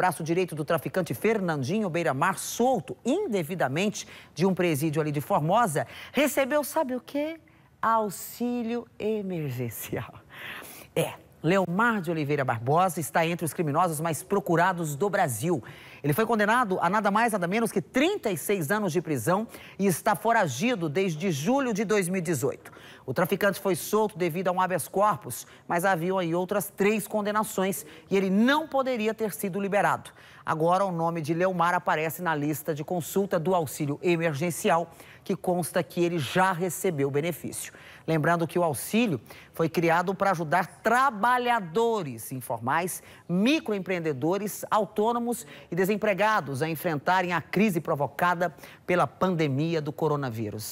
braço direito do traficante Fernandinho Beiramar, solto indevidamente de um presídio ali de Formosa, recebeu, sabe o quê? Auxílio emergencial. É, Leomar de Oliveira Barbosa está entre os criminosos mais procurados do Brasil. Ele foi condenado a nada mais nada menos que 36 anos de prisão e está foragido desde julho de 2018. O traficante foi solto devido a um habeas corpus, mas haviam aí outras três condenações e ele não poderia ter sido liberado. Agora o nome de Leomar aparece na lista de consulta do auxílio emergencial que consta que ele já recebeu o benefício. Lembrando que o auxílio foi criado para ajudar trabalhadores informais, microempreendedores, autônomos e desempregados a enfrentarem a crise provocada pela pandemia do coronavírus.